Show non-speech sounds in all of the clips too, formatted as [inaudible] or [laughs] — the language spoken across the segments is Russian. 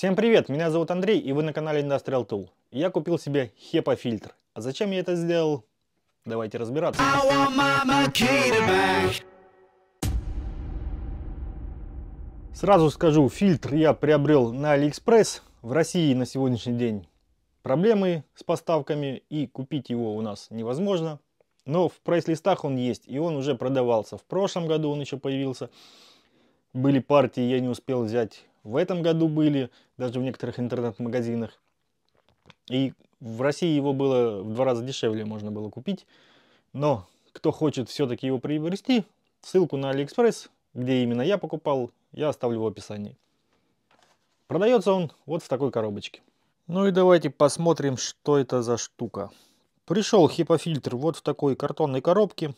Всем привет, меня зовут Андрей и вы на канале Industrial Tool. Я купил себе HEPA фильтр. А зачем я это сделал? Давайте разбираться. Сразу скажу, фильтр я приобрел на AliExpress в России на сегодняшний день. Проблемы с поставками и купить его у нас невозможно. Но в прайс-листах он есть и он уже продавался. В прошлом году он еще появился. Были партии, я не успел взять в этом году были, даже в некоторых интернет-магазинах. И в России его было в два раза дешевле можно было купить. Но кто хочет все-таки его приобрести, ссылку на AliExpress, где именно я покупал, я оставлю в описании. Продается он вот в такой коробочке. Ну и давайте посмотрим, что это за штука. Пришел хипофильтр вот в такой картонной коробке.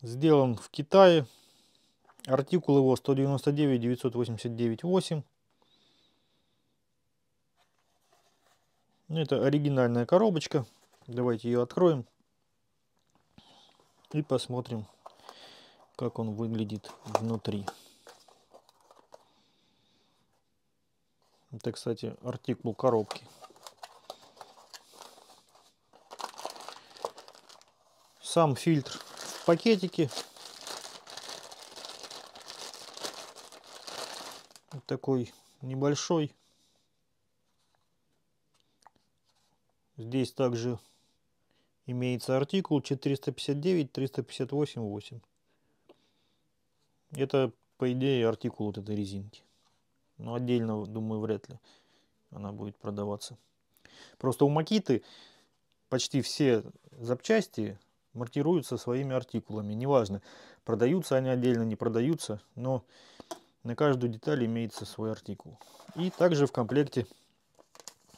Сделан в Китае. Артикул его 199 989 8. Это оригинальная коробочка. Давайте ее откроем и посмотрим, как он выглядит внутри. Это, кстати, артикул коробки. Сам фильтр в пакетике вот такой небольшой. Здесь также имеется артикул 459-358-8. Это, по идее, артикул вот этой резинки. Но отдельно, думаю, вряд ли она будет продаваться. Просто у Макиты почти все запчасти маркируются своими артикулами. Неважно, продаются они отдельно, не продаются, но на каждую деталь имеется свой артикул. И также в комплекте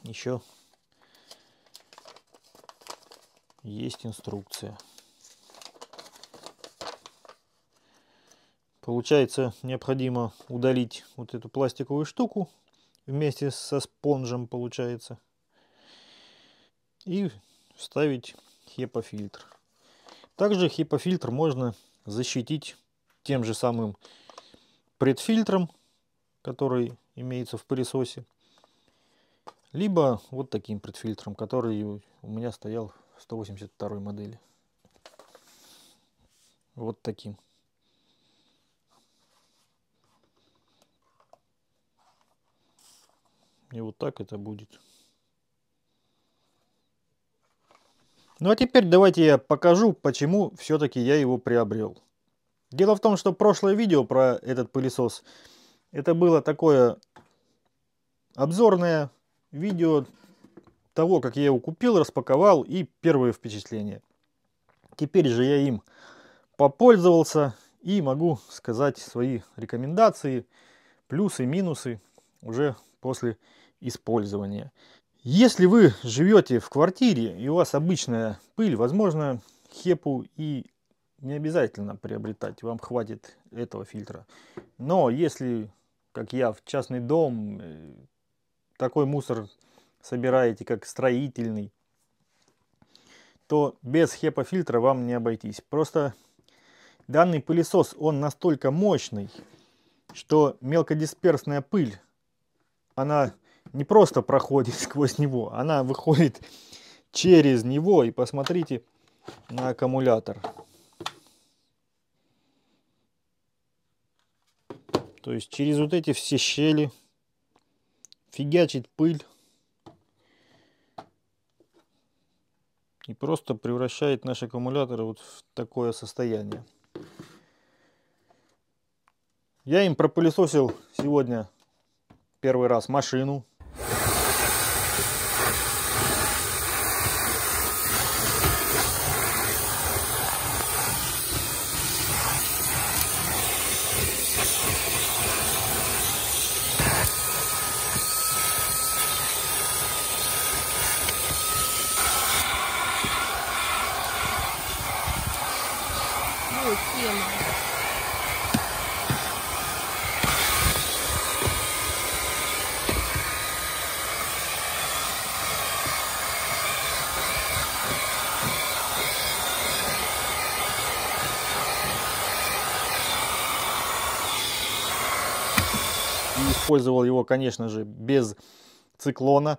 еще есть инструкция. Получается, необходимо удалить вот эту пластиковую штуку вместе со спонжем, получается. И вставить hepa Также hepa можно защитить тем же самым предфильтром, который имеется в пылесосе, либо вот таким предфильтром, который у меня стоял в 182 модели. Вот таким. И вот так это будет. Ну а теперь давайте я покажу, почему все-таки я его приобрел. Дело в том, что прошлое видео про этот пылесос, это было такое обзорное видео того, как я его купил, распаковал и первые впечатления. Теперь же я им попользовался и могу сказать свои рекомендации, плюсы, минусы уже после использования. Если вы живете в квартире и у вас обычная пыль, возможно, хепу и не обязательно приобретать, вам хватит этого фильтра. Но если, как я, в частный дом, э, такой мусор собираете, как строительный, то без хепа-фильтра вам не обойтись. Просто данный пылесос, он настолько мощный, что мелкодисперсная пыль, она не просто проходит [laughs] сквозь него, она выходит через него. И посмотрите на аккумулятор. То есть через вот эти все щели фигачит пыль и просто превращает наш аккумулятор вот в такое состояние. Я им пропылесосил сегодня первый раз машину. и использовал его, конечно же, без циклона,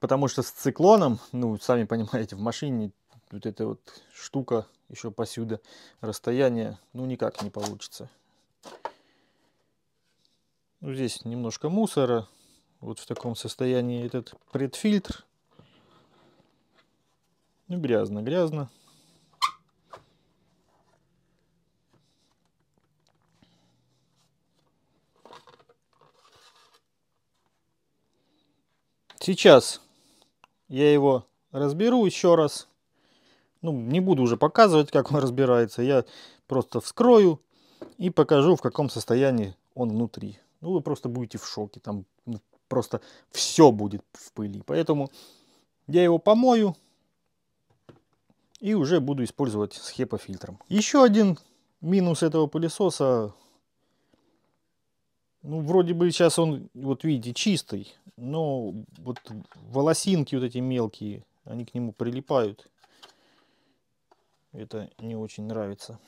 потому что с циклоном, ну, сами понимаете, в машине вот эта вот штука еще посюда, расстояние, ну, никак не получится. Ну, здесь немножко мусора, вот в таком состоянии этот предфильтр. Ну, грязно, грязно. Сейчас я его разберу еще раз. Ну, не буду уже показывать, как он разбирается. Я просто вскрою и покажу, в каком состоянии он внутри. Ну, вы просто будете в шоке. Там ну, просто все будет в пыли. Поэтому я его помою и уже буду использовать с хепа фильтром. Еще один минус этого пылесоса ну, вроде бы сейчас он, вот видите, чистый, но вот волосинки вот эти мелкие, они к нему прилипают. Это не очень нравится.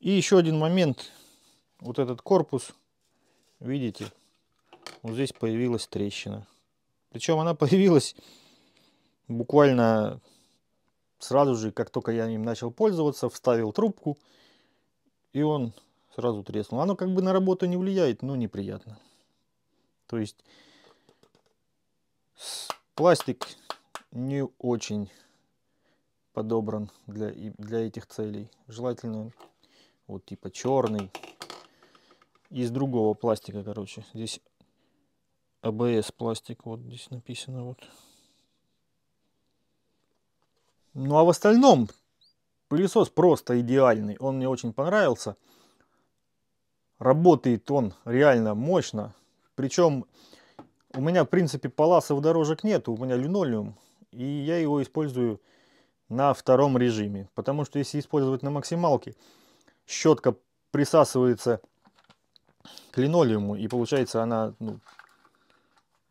И еще один момент. Вот этот корпус, видите, вот здесь появилась трещина. Причем она [laughs] появилась буквально сразу же, как только я им начал пользоваться, вставил трубку, и он сразу треснуло. Оно как бы на работу не влияет, но неприятно. То есть пластик не очень подобран для, для этих целей. Желательно вот типа черный из другого пластика, короче. Здесь АБС пластик, вот здесь написано вот. Ну а в остальном пылесос просто идеальный. Он мне очень понравился. Работает он реально мощно. Причем у меня, в принципе, паласов дорожек нет, у меня линолеум, и я его использую на втором режиме. Потому что если использовать на максималке, щетка присасывается к линолеуму, и получается она, ну,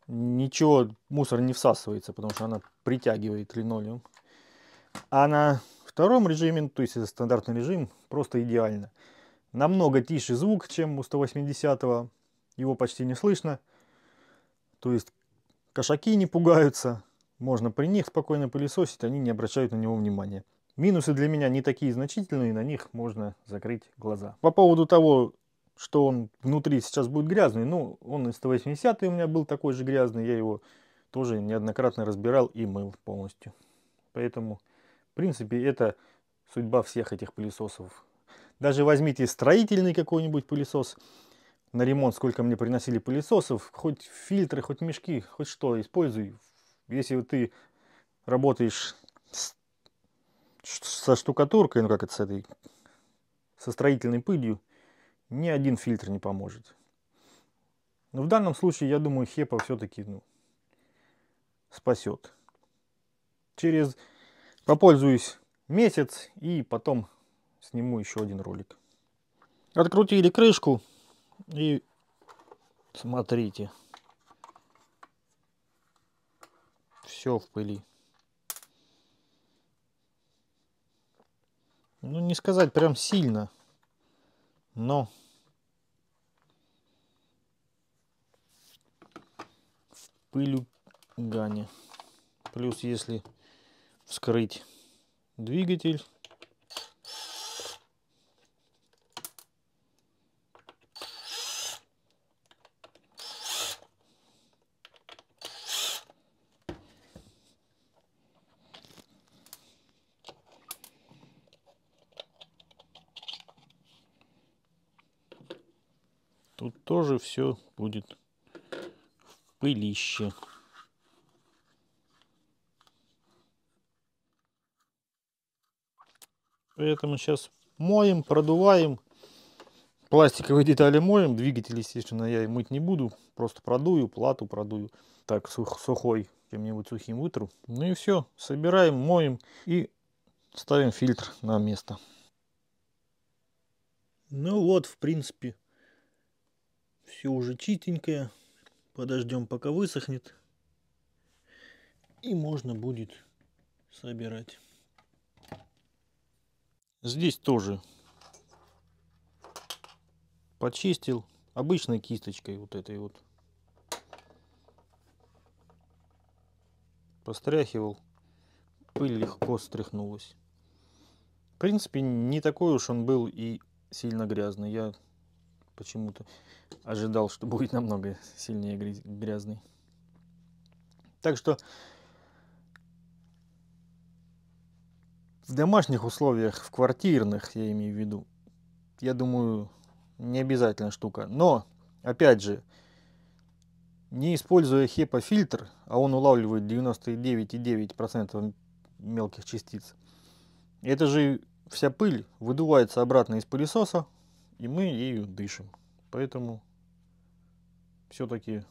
ничего, мусор не всасывается, потому что она притягивает линолеум. А на втором режиме, ну, то есть это стандартный режим, просто идеально намного тише звук, чем у 180-го. Его почти не слышно. То есть кошаки не пугаются. Можно при них спокойно пылесосить, они не обращают на него внимания. Минусы для меня не такие значительные, на них можно закрыть глаза. По поводу того, что он внутри сейчас будет грязный, ну, он и 180 у меня был такой же грязный, я его тоже неоднократно разбирал и мыл полностью. Поэтому, в принципе, это судьба всех этих пылесосов. Даже возьмите строительный какой-нибудь пылесос на ремонт, сколько мне приносили пылесосов, хоть фильтры, хоть мешки, хоть что, используй. Если ты работаешь с, со штукатуркой, ну как это с этой, со строительной пылью, ни один фильтр не поможет. Но в данном случае, я думаю, хепа все-таки ну, спасет. Через попользуюсь месяц и потом сниму еще один ролик. Открутили крышку и смотрите. Все в пыли. Ну, не сказать прям сильно, но... В пылю гане. Плюс, если вскрыть двигатель, тоже все будет в пылище. Поэтому сейчас моем, продуваем. Пластиковые детали моем. Двигатель, естественно, я и мыть не буду. Просто продую, плату продую. Так, сухой, чем-нибудь сухим вытру. Ну и все. Собираем, моем и ставим фильтр на место. Ну вот, в принципе, все уже чистенькое. Подождем, пока высохнет. И можно будет собирать. Здесь тоже почистил обычной кисточкой вот этой вот. Постряхивал. Пыль легко стряхнулась. В принципе, не такой уж он был и сильно грязный. Я почему-то ожидал, что будет намного сильнее грязный. Так что в домашних условиях, в квартирных, я имею в виду, я думаю, не обязательная штука. Но, опять же, не используя HEPA-фильтр, а он улавливает 99,9% мелких частиц, это же вся пыль выдувается обратно из пылесоса, и мы ею дышим. Поэтому все-таки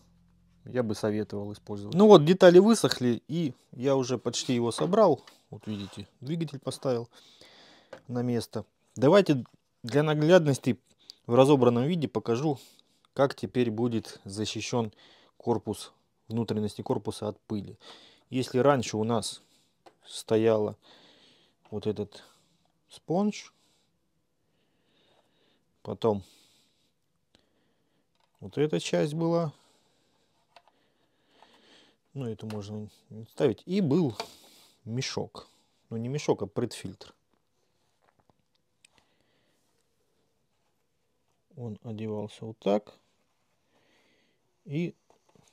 я бы советовал использовать. Ну вот, детали высохли, и я уже почти его собрал. Вот видите, двигатель поставил на место. Давайте для наглядности в разобранном виде покажу, как теперь будет защищен корпус, внутренности корпуса от пыли. Если раньше у нас стояла вот этот спонж, Потом вот эта часть была. Ну, это можно ставить. И был мешок. Ну, не мешок, а предфильтр. Он одевался вот так. И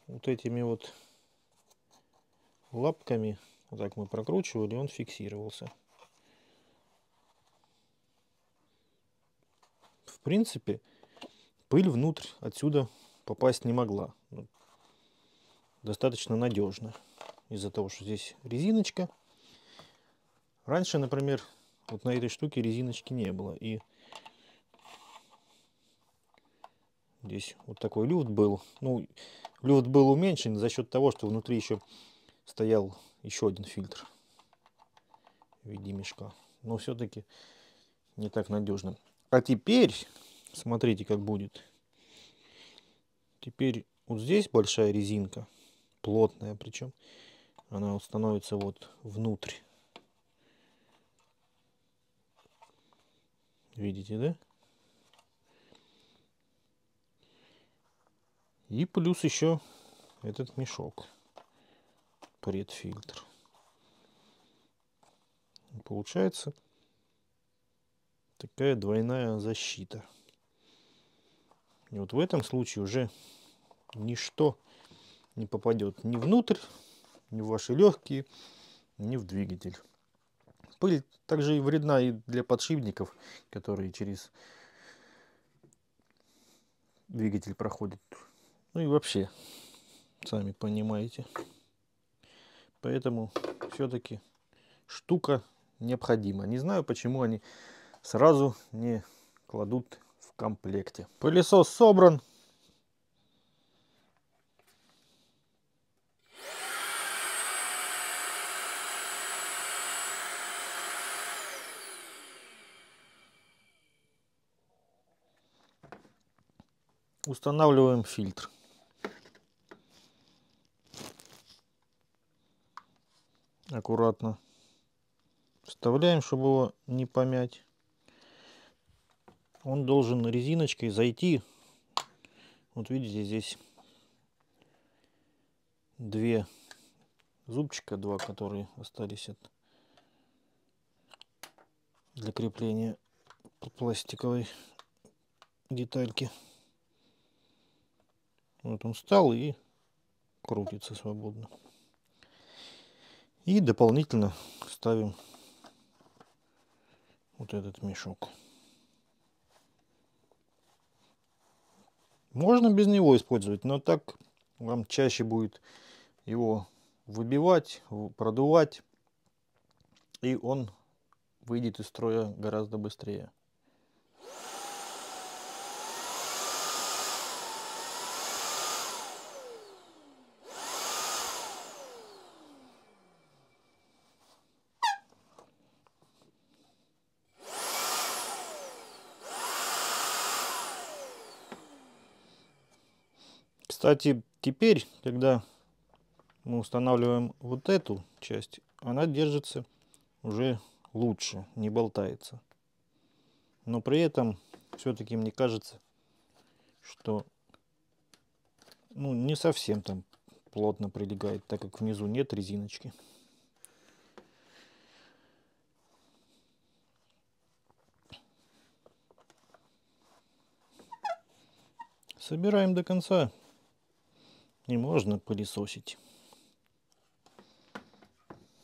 вот этими вот лапками, вот так мы прокручивали, он фиксировался. принципе, пыль внутрь отсюда попасть не могла. Ну, достаточно надежно. Из-за того, что здесь резиночка. Раньше, например, вот на этой штуке резиночки не было. И здесь вот такой люфт был. Ну, люфт был уменьшен за счет того, что внутри еще стоял еще один фильтр в виде мешка. Но все-таки не так надежно. А теперь, смотрите, как будет. Теперь вот здесь большая резинка, плотная причем. Она установится вот внутрь. Видите, да? И плюс еще этот мешок, предфильтр. Получается такая двойная защита. И вот в этом случае уже ничто не попадет ни внутрь, ни в ваши легкие, ни в двигатель. Пыль также и вредна и для подшипников, которые через двигатель проходят. Ну и вообще, сами понимаете. Поэтому все-таки штука необходима. Не знаю, почему они сразу не кладут в комплекте. Пылесос собран. Устанавливаем фильтр. Аккуратно вставляем, чтобы его не помять он должен резиночкой зайти. Вот видите, здесь две зубчика, два, которые остались от, для крепления пластиковой детальки. Вот он встал и крутится свободно. И дополнительно ставим вот этот мешок. Можно без него использовать, но так вам чаще будет его выбивать, продувать, и он выйдет из строя гораздо быстрее. Кстати, теперь, когда мы устанавливаем вот эту часть, она держится уже лучше, не болтается. Но при этом все-таки мне кажется, что ну, не совсем там плотно прилегает, так как внизу нет резиночки. Собираем до конца и можно пылесосить.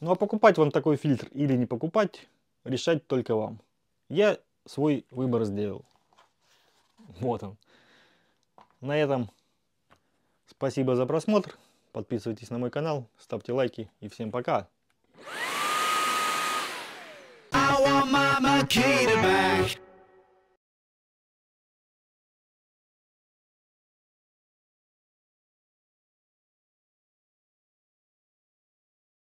Ну а покупать вам такой фильтр или не покупать, решать только вам. Я свой выбор сделал. Вот он. На этом спасибо за просмотр. Подписывайтесь на мой канал, ставьте лайки и всем пока. I want my